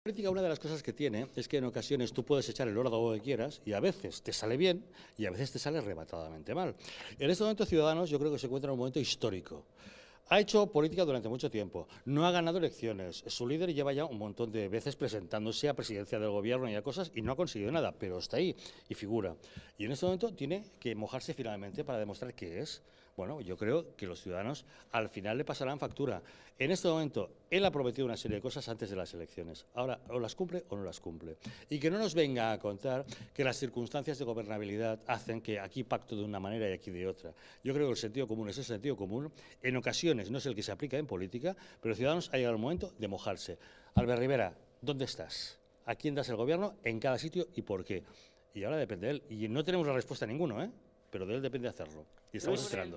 la política una de las cosas que tiene es que en ocasiones tú puedes echar el lo que quieras y a veces te sale bien y a veces te sale rematadamente mal. En este momento Ciudadanos yo creo que se encuentra en un momento histórico ha hecho política durante mucho tiempo, no ha ganado elecciones, su líder lleva ya un montón de veces presentándose a presidencia del gobierno y a cosas y no ha conseguido nada, pero está ahí y figura. Y en este momento tiene que mojarse finalmente para demostrar que es. Bueno, yo creo que los ciudadanos al final le pasarán factura. En este momento, él ha prometido una serie de cosas antes de las elecciones. Ahora, o las cumple o no las cumple. Y que no nos venga a contar que las circunstancias de gobernabilidad hacen que aquí pacto de una manera y aquí de otra. Yo creo que el sentido común es el sentido común. En ocasiones, no es el que se aplica en política, pero Ciudadanos ha llegado el momento de mojarse. Albert Rivera, ¿dónde estás? ¿A quién das el gobierno? ¿En cada sitio y por qué? Y ahora depende de él. Y no tenemos la respuesta a ninguno, ¿eh? pero de él depende hacerlo. Y estamos esperando.